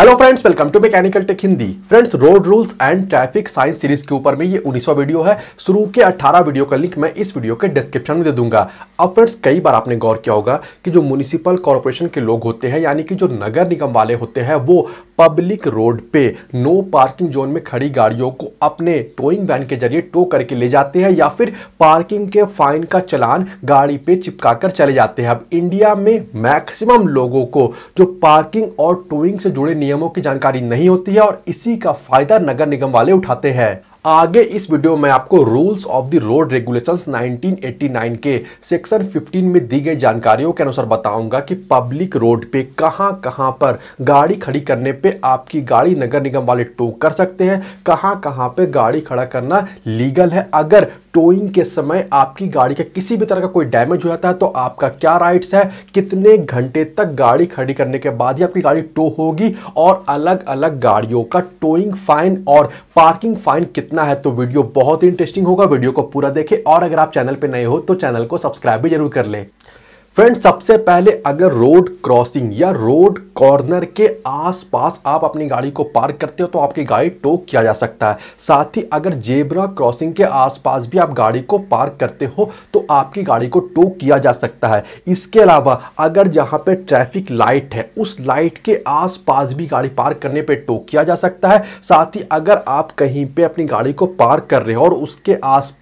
hello friends welcome to mechanical tech Hindi friends road rules and traffic signs series के ऊपर में ये उन्नीसवा video है शुरू के 18 वीडियो का लिंक मैं इस वीडियो के डिस्क्रिप्शन में दे दूंगा अब फ्रेंड्स कई बार आपने गौर किया होगा कि जो म्यूनिसिपल कॉरपोरेशन के लोग होते हैं यानी कि जो नगर निगम वाले होते हैं वो पब्लिक रोड पे नो पार्किंग जोन में खड़ी गाड़ियों को अपने टोइंग वैन के जरिए टो करके ले जाते हैं या फिर पार्किंग के फाइन का चलान गाड़ी पे चिपका कर चले जाते हैं अब इंडिया में मैक्सिमम लोगों को जो पार्किंग और टोइंग से जुड़े नियमों की जानकारी नहीं होती है और इसी का फायदा नगर निगम वाले उठाते हैं आगे इस वीडियो में आपको rules of the road regulations 1989 के सेक्शन 15 में दी गई जानकारियों के अनुसार बताऊंगा कि पब्लिक रोड पे कहां कहां पर गाड़ी खड़ी करने पे आपकी गाड़ी नगर निगम वाले टोक कर सकते हैं कहां कहां पे गाड़ी खड़ा करना लीगल है अगर टोइंग के समय आपकी गाड़ी का किसी भी तरह का कोई डैमेज हो जाता है तो आपका क्या राइट्स है कितने घंटे तक गाड़ी खड़ी करने के बाद ही आपकी गाड़ी टो होगी और अलग अलग गाड़ियों का टोइंग फाइन और पार्किंग फाइन कितना है तो वीडियो बहुत इंटरेस्टिंग होगा वीडियो को पूरा देखें और अगर आप चैनल पर नए हो तो चैनल को सब्सक्राइब भी जरूर कर लें फ्रेंड्स सबसे पहले अगर रोड क्रॉसिंग या रोड कॉर्नर के आसपास आप अपनी गाड़ी को पार्क करते हो तो आपकी गाड़ी टो किया जा सकता है साथ ही अगर जेबरा क्रॉसिंग के आसपास भी आप गाड़ी को पार्क करते हो तो आपकी गाड़ी को टो किया जा सकता है इसके अलावा अगर जहाँ पे ट्रैफिक लाइट है उस लाइट के आसपास भी गाड़ी पार्क करने पर टो किया जा सकता है साथ ही अगर आप कहीं पर अपनी गाड़ी को पार्क कर रहे हो और उसके आस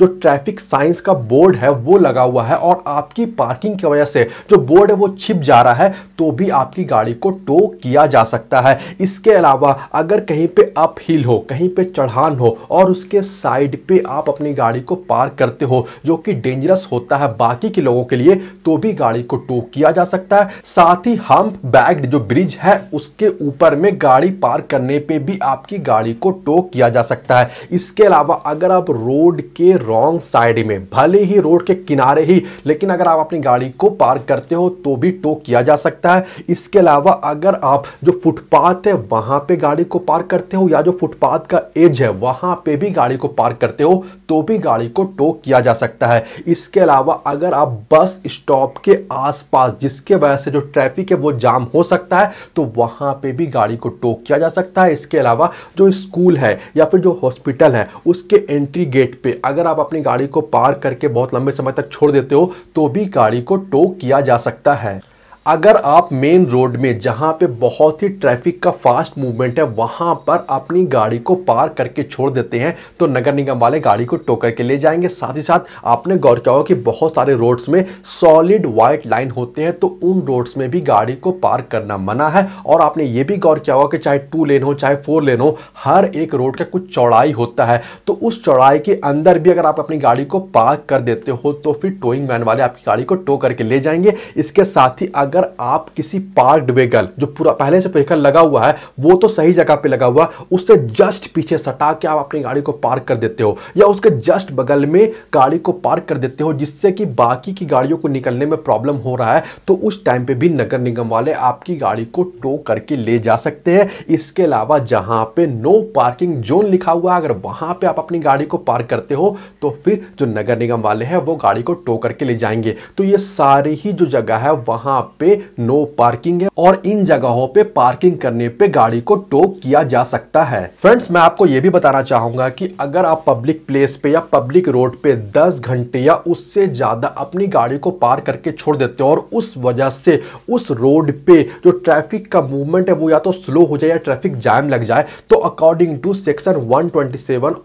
जो ट्रैफिक साइंस का बोर्ड है वो लगा हुआ है और आपकी पार्किंग ब्रेकिंग की वजह से जो बोर्ड है वो छिप जा रहा है तो भी आपकी गाड़ी को टो किया जा सकता है इसके अलावा अगर कहीं पे अप हिल हो कहीं पे चढ़ान हो और उसके साइड पे आप अपनी गाड़ी को पार करते हो जो कि डेंजरस होता है बाकी के लोगों के लिए तो भी गाड़ी को टो किया जा सकता है साथ ही हम्प बैग्ड जो ब्रिज है उसके ऊपर में गाड़ी पार करने पर भी आपकी गाड़ी को टो किया जा सकता है इसके अलावा अगर आप रोड के रॉन्ग साइड में भले ही रोड के किनारे ही लेकिन अगर आप अपनी गाड़ी गाड़ी को पार्क करते हो तो भी टो किया जा सकता है इसके अलावा अगर आप जो फुटपाथ है वहां पे गाड़ी को पार्क करते हो या जो फुटपाथ का एज है वहां पे भी गाड़ी को पार्क करते हो तो भी गाड़ी को टो किया जा सकता है इसके अलावा अगर आप बस स्टॉप के आसपास जिसके वजह से जो ट्रैफिक है वो जाम हो सकता है तो वहां पे भी गाड़ी को टो किया जा सकता है इसके अलावा जो स्कूल है या फिर जो हॉस्पिटल है उसके एंट्री गेट पे अगर आप अपनी गाड़ी को पार्क करके बहुत लंबे समय तक छोड़ देते हो तो भी गाड़ी को टोक किया जा सकता है अगर आप मेन रोड में जहाँ पे बहुत ही ट्रैफिक का फास्ट मूवमेंट है वहाँ पर अपनी गाड़ी को पार करके छोड़ देते हैं तो नगर निगम वाले गाड़ी को टोकर के ले जाएंगे साथ ही साथ आपने गौर किया होगा कि बहुत सारे रोड्स में सॉलिड वाइट लाइन होते हैं तो उन रोड्स में भी गाड़ी को पार करना मना है और आपने ये भी गौर किया होगा कि चाहे टू लेन हो चाहे फोर लेन हो हर एक रोड का कुछ चौड़ाई होता है तो उस चौड़ाई के अंदर भी अगर आप अपनी गाड़ी को पार्क कर देते हो तो फिर टोइंग वैन वाले आपकी गाड़ी को टो करके ले जाएंगे इसके साथ ही अगर अगर आप किसी पार्क्ड व्हीकल जो पूरा पहले से व्हीकल लगा हुआ है वो तो सही जगह पे लगा हुआ है उससे जस्ट पीछे सटा के आप अपनी गाड़ी को पार्क कर देते हो या उसके जस्ट बगल में गाड़ी को पार्क कर देते हो जिससे कि बाकी की गाड़ियों को निकलने में प्रॉब्लम हो रहा है तो उस टाइम पे भी नगर निगम वाले आपकी गाड़ी को टो करके ले जा सकते हैं इसके अलावा जहाँ पे नो पार्किंग जोन लिखा हुआ है अगर वहाँ पे आप अपनी गाड़ी को पार्क करते हो तो फिर जो नगर निगम वाले हैं वो गाड़ी को टो करके ले जाएंगे तो ये सारी ही जो जगह है वहाँ पे पे नो पार्किंग है और इन जगहों पे पार्किंग करने पे गाड़ी को टोक किया जा सकता है फ्रेंड्स मैं आपको ये भी बताना चाहूंगा कि अगर आप पब्लिक प्लेस पे या पब्लिक रोड पे 10 घंटे या उससे ज्यादा अपनी गाड़ी को पार करके छोड़ देते हो और उस वजह से उस रोड पे जो ट्रैफिक का मूवमेंट है वो या तो स्लो हो जाए या ट्रैफिक जैम लग जाए तो अकॉर्डिंग टू सेक्शन वन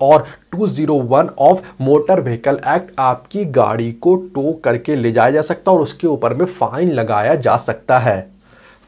और 201 ऑफ मोटर व्हीकल एक्ट आपकी गाड़ी को टो करके ले जाया जा सकता है और उसके ऊपर में फाइन लगाया जा सकता है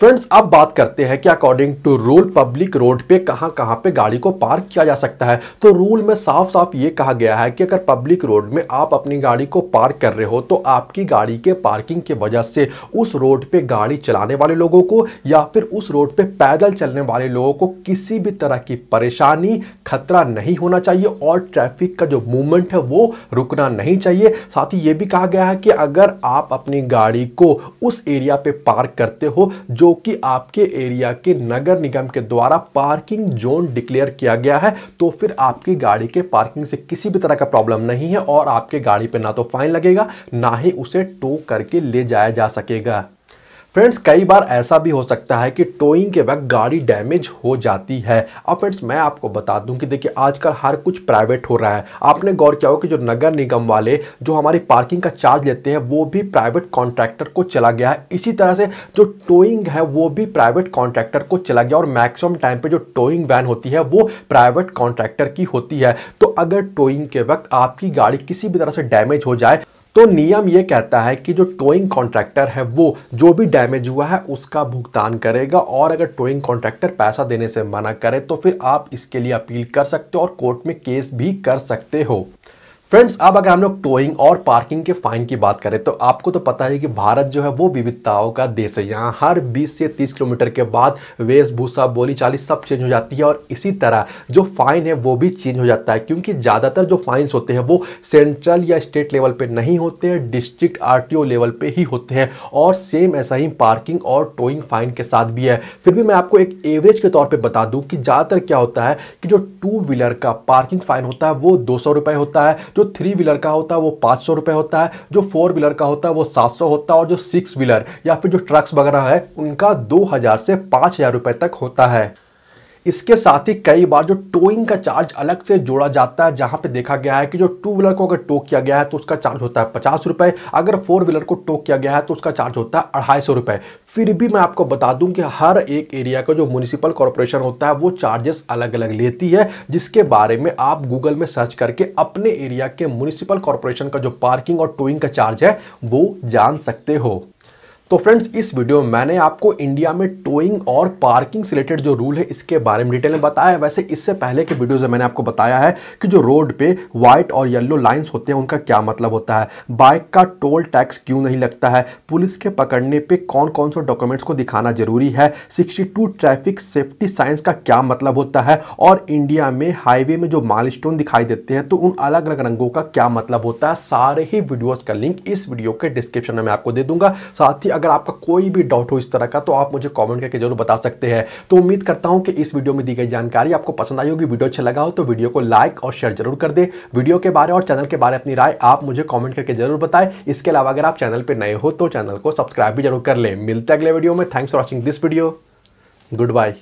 फ्रेंड्स अब बात करते हैं कि according to rule public road पे कहाँ कहाँ पे गाड़ी को पार्क किया जा सकता है तो रूल में साफ साफ ये कहा गया है कि अगर पब्लिक रोड में आप अपनी गाड़ी को पार्क कर रहे हो तो आपकी गाड़ी के पार्किंग की वजह से उस रोड पे गाड़ी चलाने वाले लोगों को या फिर उस रोड पे पैदल चलने वाले लोगों को किसी भी तरह की परेशानी खतरा नहीं होना चाहिए और ट्रैफिक का जो मूवमेंट है वो रुकना नहीं चाहिए साथ ही ये भी कहा गया है कि अगर आप अपनी गाड़ी को उस एरिया पर पार्क करते हो जो कि आपके एरिया के नगर निगम के द्वारा पार्किंग जोन डिक्लेयर किया गया है तो फिर आपकी गाड़ी के पार्किंग से किसी भी तरह का प्रॉब्लम नहीं है और आपके गाड़ी पर ना तो फाइन लगेगा ना ही उसे टो करके ले जाया जा सकेगा फ्रेंड्स कई बार ऐसा भी हो सकता है कि टोइंग के वक्त गाड़ी डैमेज हो जाती है अब फ्रेंड्स मैं आपको बता दूं कि देखिए आजकल हर कुछ प्राइवेट हो रहा है आपने गौर किया हो कि जो नगर निगम वाले जो हमारी पार्किंग का चार्ज लेते हैं वो भी प्राइवेट कॉन्ट्रैक्टर को चला गया है इसी तरह से जो टोइंग है वो भी प्राइवेट कॉन्ट्रैक्टर को चला गया और मैक्सिमम टाइम पर जो टोइंग वैन होती है वो प्राइवेट कॉन्ट्रैक्टर की होती है तो अगर टोइंग के वक्त आपकी गाड़ी किसी भी तरह से डैमेज हो जाए तो नियम ये कहता है कि जो टोइंग कॉन्ट्रैक्टर है वो जो भी डैमेज हुआ है उसका भुगतान करेगा और अगर टोइंग कॉन्ट्रैक्टर पैसा देने से मना करे तो फिर आप इसके लिए अपील कर सकते हो और कोर्ट में केस भी कर सकते हो फ्रेंड्स अब अगर हम लोग टोइंग और पार्किंग के फाइन की बात करें तो आपको तो पता है कि भारत जो है वो विविधताओं का देश है यहाँ हर 20 से 30 किलोमीटर के बाद वेशभूषा बोली चाली सब चेंज हो जाती है और इसी तरह जो फाइन है वो भी चेंज हो जाता है क्योंकि ज़्यादातर जो फाइन्स होते हैं वो सेंट्रल या स्टेट लेवल पर नहीं होते हैं डिस्ट्रिक्ट आर लेवल पर ही होते हैं और सेम ऐसा ही पार्किंग और टोइंग फाइन के साथ भी है फिर भी मैं आपको एक एवरेज के तौर पर बता दूँ कि ज़्यादातर क्या होता है कि जो टू व्हीलर का पार्किंग फाइन होता है वो दो होता है जो थ्री व्हीलर का होता है वो पाँच सौ रुपये होता है जो फोर व्हीलर का होता है वो सात सौ होता है और जो सिक्स व्हीलर या फिर जो ट्रक्स वगैरह है उनका दो हज़ार से पाँच हज़ार रुपये तक होता है इसके साथ ही कई बार जो टोइंग का चार्ज अलग से जोड़ा जाता है जहाँ पे देखा गया है कि जो टू व्हीलर को अगर टो किया गया है तो उसका चार्ज होता है पचास रुपए अगर फोर व्हीलर को टो किया गया है तो उसका चार्ज होता है अढ़ाई सौ रुपये फिर भी मैं आपको बता दूं कि हर एक एरिया का जो म्यूनिसिपल कॉरपोरेशन होता है वो चार्जेस अलग अलग लेती है जिसके बारे में आप गूगल में सर्च करके अपने एरिया के म्यूनिसिपल कॉरपोरेशन का जो पार्किंग और टोइंग का चार्ज है वो जान सकते हो तो फ्रेंड्स इस वीडियो में मैंने आपको इंडिया में टोइंग और पार्किंग से रिलेटेड जो रूल है इसके बारे में डिटेल में बताया है वैसे इससे पहले के वीडियोज में मैंने आपको बताया है कि जो रोड पे व्हाइट और येलो लाइंस होते हैं उनका क्या मतलब होता है बाइक का टोल टैक्स क्यों नहीं लगता है पुलिस के पकड़ने पर कौन कौन से डॉक्यूमेंट्स को दिखाना जरूरी है सिक्सटी ट्रैफिक सेफ्टी साइंस का क्या मतलब होता है और इंडिया में हाईवे में जो माल दिखाई देते हैं तो उन अलग अलग रंगों का क्या मतलब होता है सारे ही वीडियोज़ का लिंक इस वीडियो के डिस्क्रिप्शन में मैं आपको दे दूंगा साथ ही अगर आपका कोई भी डाउट हो इस तरह का तो आप मुझे कॉमेंट करके जरूर बता सकते हैं तो उम्मीद करता हूँ कि इस वीडियो में दी गई जानकारी आपको पसंद आई होगी वीडियो अच्छा लगा हो तो वीडियो को लाइक और शेयर जरूर कर दे वीडियो के बारे और चैनल के बारे अपनी राय आप मुझे कॉमेंट करके जरूर बताए इसके अलावा अगर आप चैनल पर नए हो तो चैनल को सब्सक्राइब भी जरूर कर लें मिलते अगले वीडियो में thanks for watching this video good bye